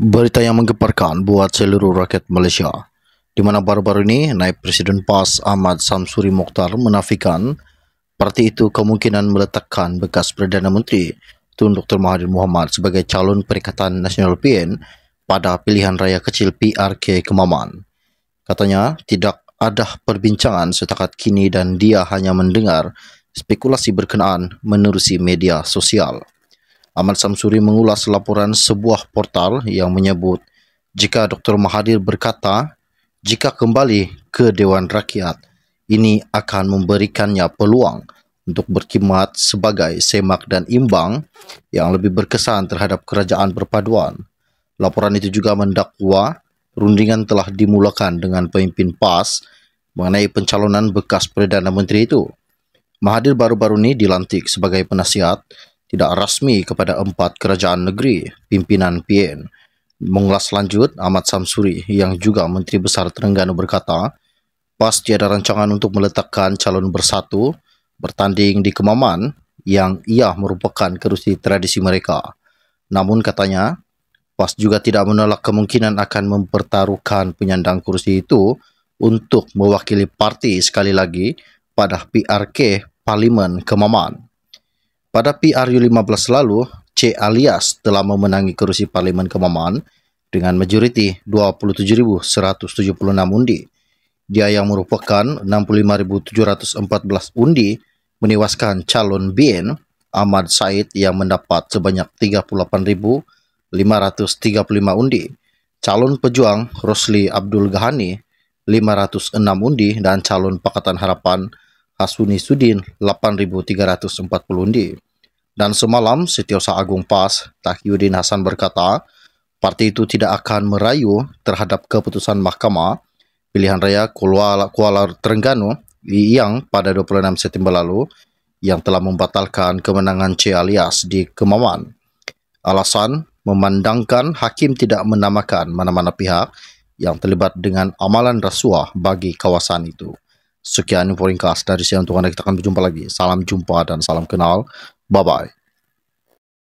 Berita yang menggemparkan buat seluruh rakyat Malaysia di mana baru-baru ini naib presiden PAS Ahmad Samsuri Mokhtar menafikan parti itu kemungkinan meletakkan bekas Perdana Menteri Tun Dr Mahathir Mohamad sebagai calon Perikatan Nasional PN pada pilihan raya kecil PRK Kemaman. Katanya tidak ada perbincangan setakat kini dan dia hanya mendengar spekulasi berkenaan menerusi media sosial. Ahmad Samsuri mengulas laporan sebuah portal yang menyebut jika Dr. Mahathir berkata jika kembali ke Dewan Rakyat, ini akan memberikannya peluang untuk berkhidmat sebagai semak dan imbang yang lebih berkesan terhadap kerajaan perpaduan. Laporan itu juga mendakwa rundingan telah dimulakan dengan pemimpin PAS mengenai pencalonan bekas Perdana Menteri itu. Mahathir baru-baru ini dilantik sebagai penasihat tidak rasmi kepada empat kerajaan negeri pimpinan PN. Mengulas lanjut, Ahmad Samsuri yang juga Menteri Besar Terengganu berkata, pas tiada rancangan untuk meletakkan calon bersatu bertanding di Kemaman yang ia merupakan kerusi tradisi mereka. Namun katanya, PAS juga tidak menolak kemungkinan akan mempertaruhkan penyandang kursi itu untuk mewakili parti sekali lagi pada PRK Parlimen Kemaman. Pada PRU15 lalu, C alias telah memenangi kursi parlemen Kemaman dengan majoriti 27.176 undi. Dia yang merupakan 65.714 undi menewaskan calon BN Ahmad Said yang mendapat sebanyak 38.535 undi. Calon pejuang Rosli Abdul Ghani 506 undi dan calon Pakatan Harapan Hasuni Sudin 8340 undi. Dan semalam Setiausaha Agung PAS Tahyuddin Hasan berkata parti itu tidak akan merayu terhadap keputusan mahkamah pilihan raya Kuala, Kuala Terengganu yang pada 26 September lalu yang telah membatalkan kemenangan C alias di Kemaman. Alasan memandangkan hakim tidak menamakan mana-mana pihak yang terlibat dengan amalan rasuah bagi kawasan itu. Sekian info ringkas dari saya untuk Anda. Kita akan berjumpa lagi. Salam jumpa dan salam kenal. Bye-bye.